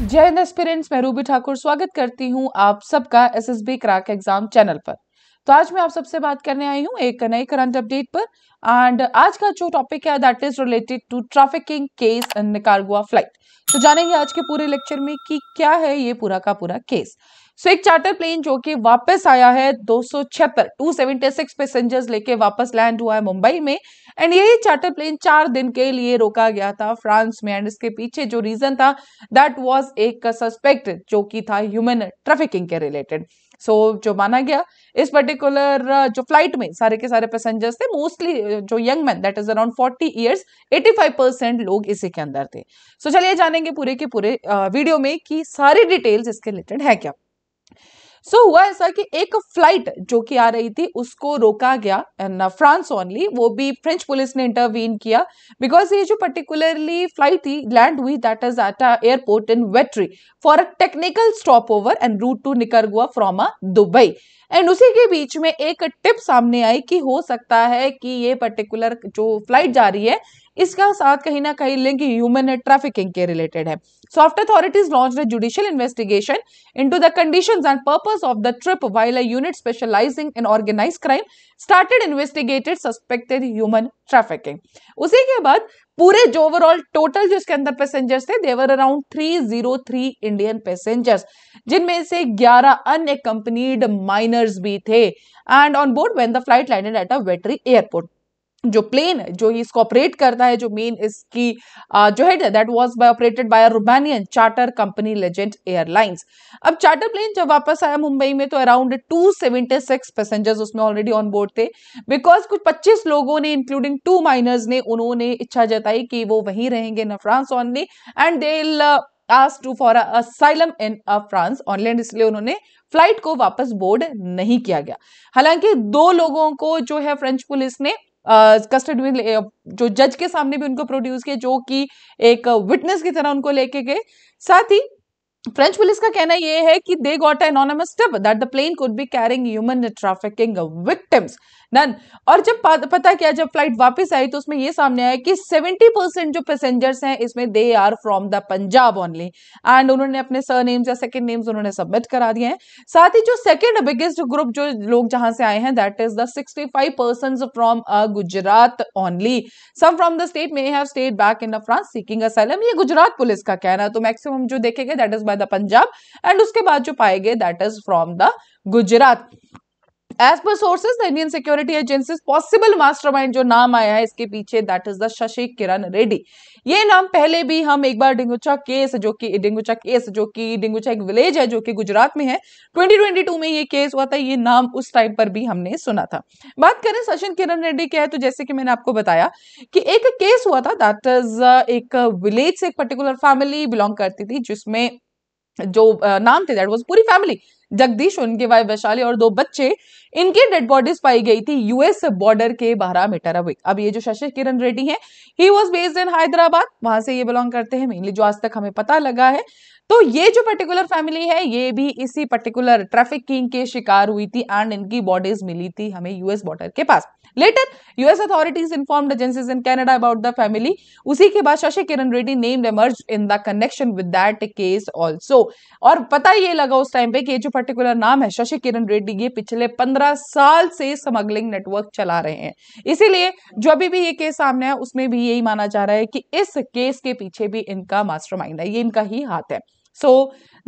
जय हिंद एक्सपीरियंस मैं रूबी ठाकुर स्वागत करती हूं आप सबका एसएसबी क्रैक एग्जाम चैनल पर तो आज मैं आप सबसे बात करने आई हूं एक नई करंट अपडेट पर एंड आज का जो टॉपिक है that is related to trafficking case in Nicaragua flight तो जानेंगे आज के पूरे लेक्चर में कि क्या है ये पूरा का पूरा केस सो so, एक चार्टर प्लेन जो कि वापस आया है दो सौ छिहत्तर टू सेवेंटी सिक्स पैसेंजर्स लेके वापस लैंड हुआ है मुंबई में एंड यही चार्टर प्लेन चार दिन के लिए रोका गया था फ्रांस में एंड इसके पीछे जो रीजन था दैट वाज एक सस्पेक्टेड जो कि था ह्यूमन ट्रैफिकिंग के रिलेटेड सो so, जो माना गया इस पर्टिकुलर जो फ्लाइट में सारे के सारे पैसेंजर्स थे मोस्टली जो young man that is around forty years eighty five percent लोग इसी के अंदर थे सो so, चलिए जानेंगे पूरे के पूरे वीडियो में कि सारी डिटेल्स इसके रिलेटेड है क्या सो so, हुआ ऐसा कि एक फ्लाइट जो कि आ रही थी उसको रोका गया एंड फ्रांस ओनली वो भी फ्रेंच पुलिस ने इंटरवीन किया बिकॉज ये जो पर्टिकुलरली फ्लाइट थी लैंड हुई that is at airport in Vatry for a technical stop over and route to Nicaragua from a Dubai and उसी के बीच में एक टिप सामने आई कि हो सकता है कि ये पर्टिकुलर जो फ्लाइट जा रही है इसका साथ कहीं ना कहीं लिंक ह्यूमन ट्रैफिकिंग के रिलेटेड है soft authorities launch judicial investigation into the conditions and purpose of the trip while a unit specialising in organise crime started investigated suspected human trafficking उसी के बाद पूरे जो ओवरऑल टोटल जो इसके अंदर पैसेंजर्स थे देवर अराउंड 303 इंडियन पैसेंजर्स जिनमें से 11 अनकम्पनीड माइनर्स भी थे and on board when the flight landed at a Vatry airport जो प्लेन जो इसको ऑपरेट करता है जो मेन इसकी जो हेड है that was by operated by Romanian charter company Legend Airlines अब चार्टर प्लेन जब वापस आया मुंबई में तो अराउंड 276 पैसेंजर्स उसमें ऑलरेडी ऑन बोर्ड थे बिकॉज कुछ 25 लोगों ने इंक्लूडिंग टू माइनर्स ने उन्होंने इच्छा जताई कि वो वहीं रहेंगे न France only and they ask to for asylum in France on land इसलिए उन्होंने फ्लाइट को वापस बोर्ड नहीं किया गया हालांकि दो लोगों को जो है फ्रेंच पुलिस ने कस्टडी में जो जज के सामने भी उनको प्रोड्यूस किया जो कि एक विटनेस की तरह उनको लेके गए साथ ही फ्रेंच पुलिस का कहना यह है कि they got anonymous tip that the plane could be carrying human trafficking victims none और जब पता किया जब फ्लाइट वापस आई तो उसमें ये सामने आया कि 70 परसेंट जो पैसेंजर्स हैं इसमें they are from the Punjab only and उन्होंने अपने सर नेम्स या सेकंड नेम्स उन्होंने सबमिट करा दिए हैं साथ ही जो सेकंड बिगेस्ट ग्रुप जो लोग जहां से आए हैं that is the sixty five person from Gujarat only some from the state may have stayed back in France seeking asylum ये गुजरात पुलिस का कहना है तो मैक्सिमम जो देखे गए that is by the Punjab and उसके बाद जो पाए गए that is from the Gujarat as per sources the Indian security agency possible mastermind जो नाम आया है इसके पीछे that is the Shashi Kiran Reddy ये नाम पहले भी हम एक बार डिंगुचा केस जो कि डिंगुचा केस जो कि डिंगुचा एक विलेज है जो कि गुजरात में है 2022 में ये केस हुआ था ये नाम उस टाइम पर भी हमने सुना था बात करें सचिन किरण रेड्डी क्या है तो जैसे कि मैंने आपको बताया कि एक केस हुआ था दैट इज एक विलेज से एक पर्टिकुलर फैमिली बिलोंग करती थी जिसमें जो नाम थे दैट वाज पूरी फैमिली जगदीश उनके वाइफ वैशाली और दो बच्चे इनकी डेड बॉडीज पाई गई थी यूएस बॉर्डर के बारह मीटर अवे अब ये जो शशि किरण रेड्डी हैं he was based in Hyderabad वहां से ये बिलोंग करते हैं मेनली जो आज तक हमें पता लगा है तो ये जो पर्टिकुलर फैमिली है ये भी इसी पर्टिकुलर ट्रैफिक किंग के शिकार हुई थी एंड इनकी बॉडीज मिली थी हमें यूएस बॉर्डर के पास later US authorities informed agencies in Canada about the family उसी के बाद Shashi Kiran Reddy name emerge in the connection with that case also और पता ये लगा उस टाइम पे कि ये जो पर्टिकुलर नाम है शशि किरण रेड्डी ये पिछले पंद्रह साल से स्मगलिंग नेटवर्क चला रहे हैं इसीलिए जो अभी भी ये केस सामने आया उसमें भी यही माना जा रहा है कि इस केस के पीछे भी इनका मास्टर है ये इनका ही हाथ है so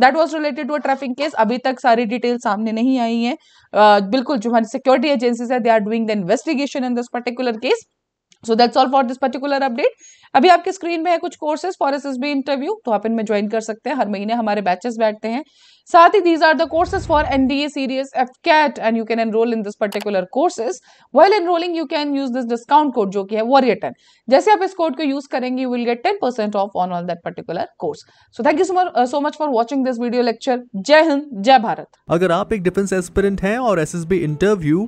that was related to a traffic case अभी तक सारी डिटेल सामने नहीं आई है uh, बिल्कुल जो हमारी सिक्योरिटी एजेंसीज है they are doing the investigation in this particular case so that's all for this particular update अभी आपके स्क्रीन में है कुछ courses for S S B interview तो आप इनमें ज्वाइन कर सकते हैं हर महीने हमारे बैचेस बैठते हैं साथ ही these are the courses for NDA series AFCAT and you can enrol in this particular courses well enrolling you can use this discount code जो कि है वॉरियर टेन जैसे आप इस कोड को यूज करेंगे you will get ten percent off on all that particular course so thank you so much for watching this video lecture जय हिंद जय भारत अगर आप एक डिफेंस एस्पिरेंट हैं और एस एस बी इंटरव्यू